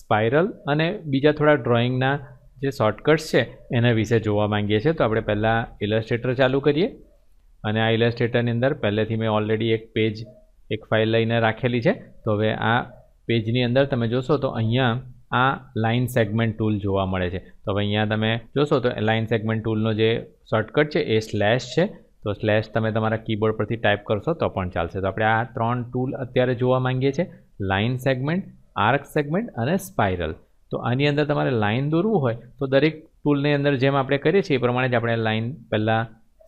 spiral અને બીજા થોડા ડ્રોઈંગના જે શોર્ટકટ્સ છે એના વિશે જોવા માંગીએ છીએ તો આપણે પહેલાં ઇલસ્ટ્રેટર ચાલુ કરીએ અને આ ઇલસ્ટ્રેટરની અંદર પહેલેથી મેં ઓલરેડી એક પેજ એક ફાઇલ લઈને રાખેલી છે તો હવે આ પેજની અંદર તમે જોશો તો અહીંયા આ લાઇન સેગમેન્ટ ટૂલ જોવા મળે છે તો હવે અહીંયા તમે જોશો તો લાઇન સેગમેન્ટ ટૂલનો જે શોર્ટકટ છે એ સ્લેશ છે તો સ્લેશ તમે તમારા કીબોર્ડ પરથી ટાઈપ કરશો તો પણ ચાલશે તો આપણે આ ત્રણ ટૂલ અત્યારે જોવા માંગીએ છીએ લાઇન સેગમેન્ટ આર્ક સેગમેન્ટ અને સ્પાઇરલ તો આની અંદર તમારે લાઇન દોરવું હોય તો દરેક ટૂલની અંદર જેમ આપણે કરીએ છીએ એ પ્રમાણે જ આપણે લાઇન પહેલાં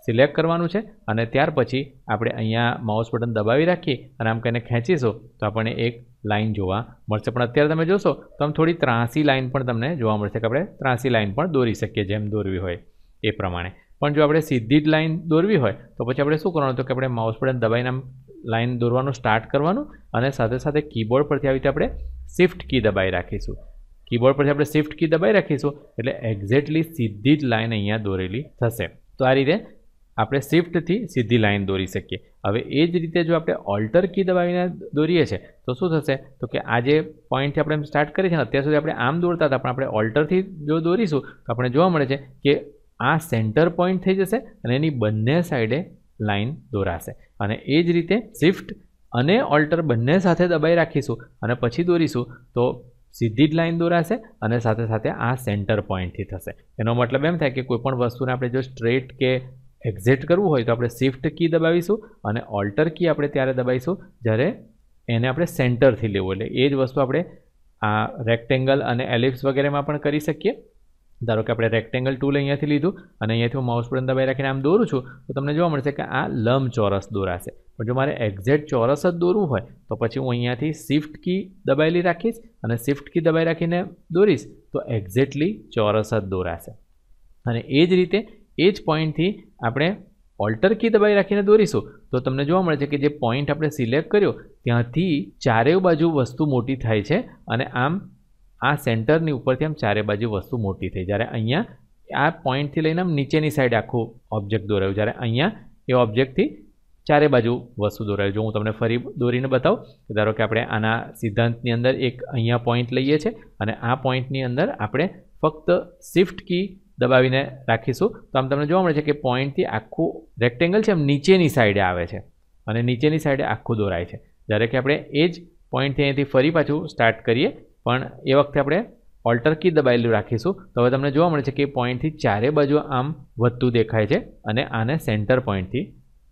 સિલેક્ટ કરવાનું છે અને ત્યાર પછી આપણે અહીંયા માઉસ બટન દબાવી રાખીએ અને આમ કરીને ખેંચીશું તો આપણને એક લાઇન જોવા મળશે પણ અત્યારે તમે જોશો તો આમ થોડી ત્રાસી લાઇન પણ તમને જોવા મળશે કે આપણે ત્રાસી લાઇન પણ દોરી શકીએ જેમ દોરવી હોય એ પ્રમાણે પણ જો આપણે સીધી જ લાઇન દોરવી હોય તો પછી આપણે શું કરવાનું તો કે આપણે માઉસ બટન દબાવીને આમ લાઇન દોરવાનું સ્ટાર્ટ કરવાનું અને સાથે સાથે કીબોર્ડ પરથી આવી રીતે આપણે શિફ્ટ કી દબાવી રાખીશું કીબોર્ડ પરથી આપણે શિફ્ટ કી દબાવી રાખીશું એટલે એક્ઝેક્ટલી સીધી જ લાઈન અહીંયા દોરેલી થશે તો આ રીતે આપણે શિફ્ટથી સીધી લાઇન દોરી શકીએ હવે એ જ રીતે જો આપણે ઓલ્ટર કી દબાવીને દોરીએ છીએ તો શું થશે તો કે આ જે પોઈન્ટથી આપણે સ્ટાર્ટ કરીએ છીએ અત્યાર સુધી આપણે આમ દોરતા હતા પણ આપણે ઓલ્ટરથી જો દોરીશું તો આપણે જોવા મળે છે કે આ સેન્ટર પોઈન્ટ થઈ જશે અને એની બંને સાઈડે લાઇન દોરાશે અને એ જ રીતે શિફ્ટ અને ઓલ્ટર બંને સાથે દબાઈ રાખીશું અને પછી દોરીશું તો સીધી જ લાઇન દોરાશે અને સાથે સાથે આ સેન્ટર પોઈન્ટથી થશે એનો મતલબ એમ થાય કે કોઈપણ વસ્તુને આપણે જો સ્ટ્રેટ કે એક્ઝેટ કરવું હોય તો આપણે શિફ્ટ કી દબાવીશું અને ઓલ્ટર કી આપણે ત્યારે દબાવીશું જ્યારે એને આપણે સેન્ટરથી લેવું એટલે એ જ વસ્તુ આપણે આ રેક્ટેંગલ અને એલિપ્સ વગેરેમાં પણ કરી શકીએ ધારો કે આપણે રેક્ટેંગલ ટૂલ અહીંયાથી લીધું અને અહીંયાથી હું માઉસ પર દબાઈ રાખીને આમ દોરું છું તો તમને જોવા મળશે કે આ લંબ ચોરસ દોરાશે પણ જો મારે એક્ઝેક્ટ ચોરસ જ દોરવું હોય તો પછી હું અહીંયાથી શિફ્ટ કી દબાયેલી રાખીશ અને શિફ્ટ કી દબાઈ રાખીને દોરીશ તો એક્ઝેક્ટલી ચોરસ જ દોરાશે અને એ જ રીતે એ જ પોઈન્ટથી આપણે ઓલ્ટર કી દબાઈ રાખીને દોરીશું તો તમને જોવા મળે છે કે જે પોઈન્ટ આપણે સિલેક્ટ કર્યો ત્યાંથી ચારેય બાજુ વસ્તુ મોટી થાય છે અને આમ આ સેન્ટરની ઉપરથી આમ ચારે બાજુ વસ્તુ મોટી થઈ જ્યારે અહીંયા આ પોઈન્ટથી લઈને આમ નીચેની સાઈડ આખું ઓબ્જેક્ટ દોરાયું જ્યારે અહીંયા એ ઓબ્જેક્ટથી ચારે બાજુ વસ્તુ દોરાયું જો હું તમને ફરી દોરીને બતાવું ધારો કે આપણે આના સિદ્ધાંતની અંદર એક અહીંયા પોઈન્ટ લઈએ છીએ અને આ પોઈન્ટની અંદર આપણે ફક્ત શિફ્ટ કી દબાવીને રાખીશું તો આમ તમને જોવા મળે છે કે પોઈન્ટથી આખું રેક્ટેંગલ છે એમ નીચેની સાઈડે આવે છે અને નીચેની સાઈડે આખું દોરાય છે જ્યારે કે આપણે એ જ પોઈન્ટથી અહીંયાથી ફરી પાછું સ્ટાર્ટ કરીએ પણ એ વખતે આપણે ઓલ્ટર કી દબાયેલું રાખીશું તો હવે તમને જોવા મળે છે કે પોઈન્ટથી ચારે બાજુ આમ વધતું દેખાય છે અને આને સેન્ટર પોઈન્ટથી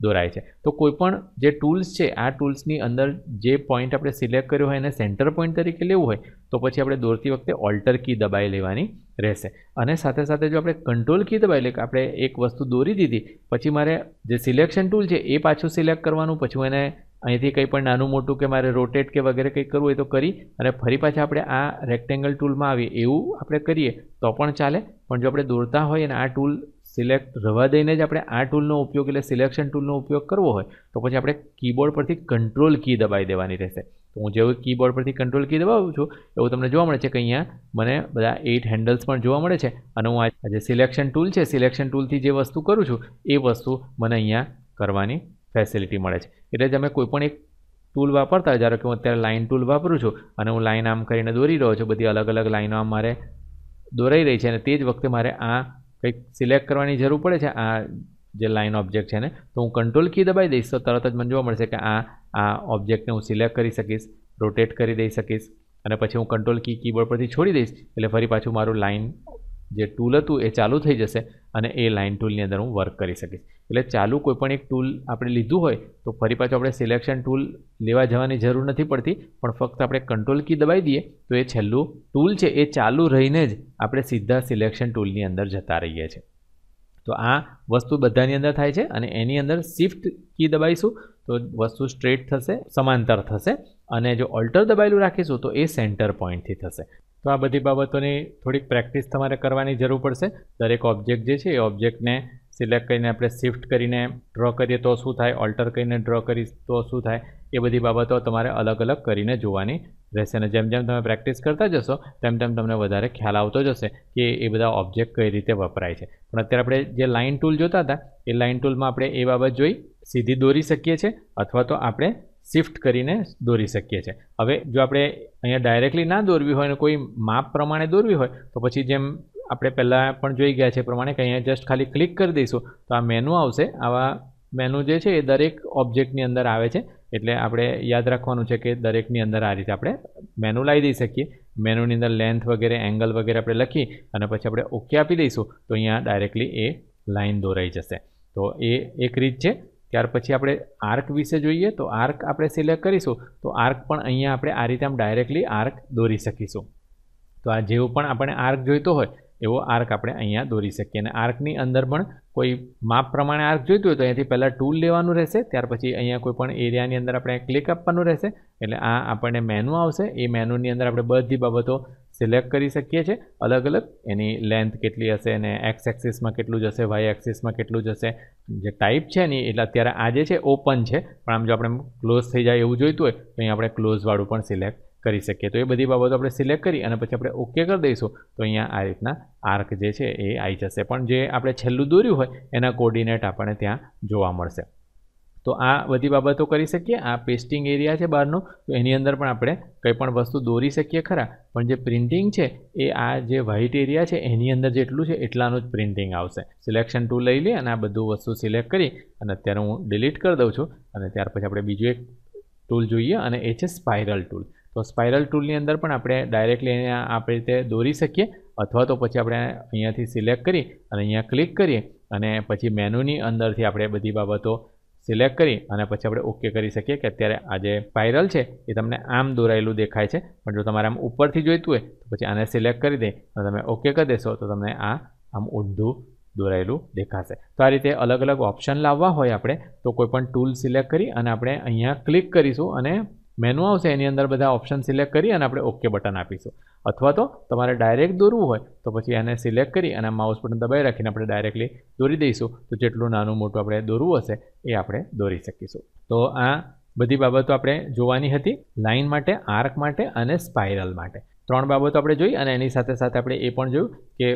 દોરાય છે તો કોઈપણ જે ટૂલ્સ છે આ ટૂલ્સની અંદર જે પોઈન્ટ આપણે સિલેક્ટ કર્યો હોય એને સેન્ટર પોઈન્ટ તરીકે લેવું હોય તો પછી આપણે દોરતી વખતે ઓલ્ટર કી દબાવી લેવાની રહેશે અને સાથે સાથે જો આપણે કંટ્રોલ કી દબાવી લે કે આપણે એક વસ્તુ દોરી દીધી પછી મારે જે સિલેક્શન ટૂલ છે એ પાછું સિલેક્ટ કરવાનું પછી હું એને અહીંથી કંઈ પણ નાનું મોટું કે મારે રોટેટ કે વગેરે કંઈક કરવું હોય તો કરી અને ફરી પાછા આપણે આ રેક્ટેંગલ ટૂલમાં આવીએ એવું આપણે કરીએ તો પણ ચાલે પણ જો આપણે દોરતા હોય અને આ ટૂલ સિલેક્ટ રવા દઈને જ આપણે આ ટૂલનો ઉપયોગ એટલે સિલેક્શન ટૂલનો ઉપયોગ કરવો હોય તો પછી આપણે કીબોર્ડ પરથી કંટ્રોલ કી દબાવી દેવાની રહેશે તો હું જેવું કીબોર્ડ પરથી કંટ્રોલ કી દબાવું છું એવું તમને જોવા મળે છે કે અહીંયા મને બધા એઇટ હેન્ડલ્સ પણ જોવા મળે છે અને હું આ જે સિલેક્શન ટૂલ છે સિલેક્શન ટૂલથી જે વસ્તુ કરું છું એ વસ્તુ મને અહીંયા કરવાની ફેસિલિટી મળે છે એટલે તમે કોઈપણ એક ટૂલ વાપરતા હોય ધારો કે હું અત્યારે લાઇન ટૂલ વાપરું છું અને હું લાઇન આમ કરીને દોરી રહ્યો છું બધી અલગ અલગ લાઈનો આમ મારે દોરાઈ રહી છે અને તે જ વખતે મારે આ કંઈક સિલેક્ટ કરવાની જરૂર પડે છે આ જે લાઇન ઓબ્જેક્ટ છે ને તો હું કંટ્રોલ કી દબાવી દઈશ તો તરત જ મને જોવા મળશે કે આ આ ઓબ્જેક્ટને હું સિલેક્ટ કરી શકીશ રોટેટ કરી દઈ શકીશ અને પછી હું કંટ્રોલ કી કીબોર્ડ પરથી છોડી દઈશ એટલે ફરી પાછું મારું લાઇન જે ટૂલ હતું એ ચાલુ થઈ જશે અને એ લાઇન ટૂલની અંદર હું વર્ક કરી શકીશ એટલે ચાલુ કોઈપણ એક ટૂલ આપણે લીધું હોય તો ફરી પાછું આપણે સિલેક્શન ટૂલ લેવા જવાની જરૂર નથી પડતી પણ ફક્ત આપણે કંટ્રોલ કી દબાવી દઈએ તો એ છેલ્લું ટૂલ છે એ ચાલુ રહીને જ આપણે સીધા સિલેક્શન ટૂલની અંદર જતા રહીએ છીએ તો આ વસ્તુ બધાની અંદર થાય છે અને એની અંદર શિફ્ટ કી દબાવીશું તો વસ્તુ સ્ટ્રેટ થશે સમાંતર થશે અને જો ઓલ્ટર દબાયેલું રાખીશું તો એ સેન્ટર પોઈન્ટથી થશે તો આ બધી બાબતોની થોડીક પ્રેક્ટિસ તમારે કરવાની જરૂર પડશે દરેક ઓબ્જેક્ટ જે છે એ ઓબ્જેક્ટને સિલેક્ટ કરીને આપણે શિફ્ટ કરીને ડ્રો કરીએ તો શું થાય ઓલ્ટર કરીને ડ્રો કરીએ તો શું થાય એ બધી બાબતો તમારે અલગ અલગ કરીને જોવાની રહેશે અને જેમ જેમ તમે પ્રેક્ટિસ કરતા જશો તેમ તેમ તમને વધારે ખ્યાલ આવતો જશે કે એ બધા ઓબ્જેક્ટ કઈ રીતે વપરાય છે પણ અત્યારે આપણે જે લાઇન ટૂલ જોતા હતા એ લાઇન ટૂલમાં આપણે એ બાબત જોઈ સીધી દોરી શકીએ છીએ અથવા તો આપણે શિફ્ટ કરીને દોરી શકીએ છીએ હવે જો આપણે અહીંયા ડાયરેક્ટલી ના દોરવી હોય અને કોઈ માપ પ્રમાણે દોરવી હોય તો પછી જેમ આપણે પહેલાં પણ જોઈ ગયા છે પ્રમાણે કે અહીંયા જસ્ટ ખાલી ક્લિક કરી દઈશું તો આ મેનુ આવશે આવા મેનુ જે છે એ દરેક ઓબ્જેક્ટની અંદર આવે છે એટલે આપણે યાદ રાખવાનું છે કે દરેકની અંદર આ રીતે આપણે મેનુ લાવી દઈ શકીએ મેનુની અંદર લેન્થ વગેરે એંગલ વગેરે આપણે લખી અને પછી આપણે ઓકે આપી દઈશું તો અહીંયા ડાયરેક્ટલી એ લાઈન દોરાઈ જશે તો એ એક રીત છે ત્યાર પછી આપણે આર્ક વિશે જોઈએ તો આર્ક આપણે સિલેક્ટ કરીશું તો આર્ક પણ અહીંયા આપણે આ રીતે આમ ડાયરેક્ટલી આર્ક દોરી શકીશું તો આ જેવો પણ આપણે આર્ક જોઈતો હોય એવો આર્ક આપણે અહીંયા દોરી શકીએ અને આર્કની અંદર પણ કોઈ માપ પ્રમાણે આર્ક જોઈતું હોય તો અહીંયાથી પહેલાં ટૂલ લેવાનું રહેશે ત્યાર પછી અહીંયા કોઈ પણ એરિયાની અંદર આપણે ક્લિક આપવાનું રહેશે એટલે આ આપણને મેનુ આવશે એ મેનુની અંદર આપણે બધી બાબતો સિલેક્ટ કરી શકીએ છીએ અલગ અલગ એની લેન્થ કેટલી હશે અને એક્સ એક્સિસમાં કેટલું જશે વાય એક્સિસમાં કેટલું જશે જે ટાઈપ છે એની એટલે અત્યારે આજે છે ઓપન છે પણ આમ જો આપણે ક્લોઝ થઈ જાય એવું જોઈતું હોય તો અહીં આપણે ક્લોઝવાળું પણ સિલેક્ટ કરી શકીએ તો એ બધી બાબતો આપણે સિલેક્ટ કરી અને પછી આપણે ઓકે કરી દઈશું તો અહીંયા આ રીતના આર્ક જે છે એ આવી જશે પણ જે આપણે છેલ્લું દોર્યું હોય એના કોર્ડિનેટ આપણને ત્યાં જોવા મળશે તો આ બધી બાબતો કરી શકીએ આ પેસ્ટિંગ એરિયા છે બહારનો તો એની અંદર પણ આપણે કંઈ પણ વસ્તુ દોરી શકીએ ખરા પણ જે પ્રિન્ટિંગ છે એ આ જે વ્હાઇટ એરિયા છે એની અંદર જેટલું છે એટલાનું જ પ્રિન્ટિંગ આવશે સિલેક્શન ટૂલ લઈ લઈએ અને આ બધું વસ્તુ સિલેક્ટ કરી અને અત્યારે હું ડિલીટ કરી દઉં છું અને ત્યાર પછી આપણે બીજું એક ટૂલ જોઈએ અને એ છે સ્પાઇરલ ટૂલ તો સ્પાયરલ ટૂલની અંદર પણ આપણે ડાયરેક્ટલી એને આપણે રીતે દોરી શકીએ અથવા તો પછી આપણે અહીંયાથી સિલેક્ટ કરી અને અહીંયા ક્લિક કરીએ અને પછી મેનુની અંદરથી આપણે બધી બાબતો સિલેક્ટ કરી અને પછી આપણે ઓકે કરી શકીએ કે અત્યારે આ જે વાયરલ છે એ તમને આમ દોરાયેલું દેખાય છે પણ જો તમારે આમ ઉપરથી જોઈતું હોય તો પછી આને સિલેક્ટ કરી દે અને તમે ઓકે કરી દેશો તો તમને આ આમ ઊંધું દોરાયેલું દેખાશે તો આ રીતે અલગ અલગ ઓપ્શન લાવવા હોય આપણે તો કોઈપણ ટૂલ સિલેક્ટ કરી અને આપણે અહીંયા ક્લિક કરીશું અને મેનુ આવશે એની અંદર બધા ઓપ્શન સિલેક્ટ કરી અને આપણે ઓકે બટન આપીશું અથવા તો તમારે ડાયરેક્ટ દોરવું હોય તો પછી એને સિલેક્ટ કરી અને માઉસ બટન દબાવી રાખીને આપણે ડાયરેક્ટલી દોરી દઈશું તો જેટલું નાનું મોટું આપણે દોરવું હશે એ આપણે દોરી શકીશું તો આ બધી બાબતો આપણે જોવાની હતી લાઇન માટે આર્ક માટે અને સ્પાઇરલ માટે ત્રણ બાબતો આપણે જોઈ અને એની સાથે સાથે આપણે એ પણ જોયું કે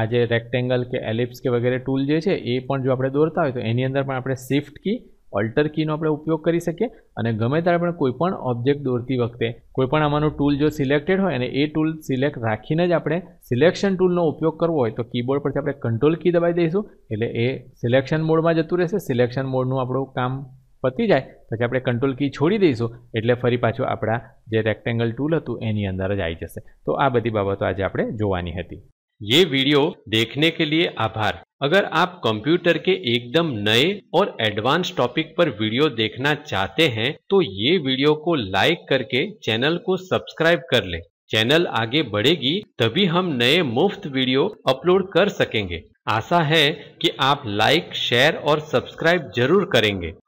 આ જે રેક્ટેંગલ કે એલિપ્સ કે વગેરે ટૂલ જે છે એ પણ જો આપણે દોરતા હોય તો એની અંદર પણ આપણે શિફ્ટ કી ઓલ્ટર કીનો આપણે ઉપયોગ કરી શકીએ અને ગમે ત્યારે આપણે કોઈપણ ઓબ્જેક્ટ દોરતી વખતે કોઈપણ આમાંનું ટૂલ જો સિલેક્ટેડ હોય અને એ ટૂલ સિલેક્ટ રાખીને જ આપણે સિલેક્શન ટૂલનો ઉપયોગ કરવો હોય તો કીબોર્ડ પરથી આપણે કંટ્રોલ કી દબાવી દઈશું એટલે એ સિલેક્શન મોડમાં જતું રહેશે સિલેક્શન મોડનું આપણું કામ પતી જાય પછી આપણે કંટ્રોલ કી છોડી દઈશું એટલે ફરી પાછું આપણા જે રેક્ટેંગલ ટૂલ હતું એની અંદર જ આવી જશે તો આ બધી બાબતો આજે આપણે જોવાની હતી ये वीडियो देखने के लिए आभार अगर आप कंप्यूटर के एकदम नए और एडवांस टॉपिक पर वीडियो देखना चाहते हैं तो ये वीडियो को लाइक करके चैनल को सब्सक्राइब कर लें चैनल आगे बढ़ेगी तभी हम नए मुफ्त वीडियो अपलोड कर सकेंगे आशा है कि आप लाइक शेयर और सब्सक्राइब जरूर करेंगे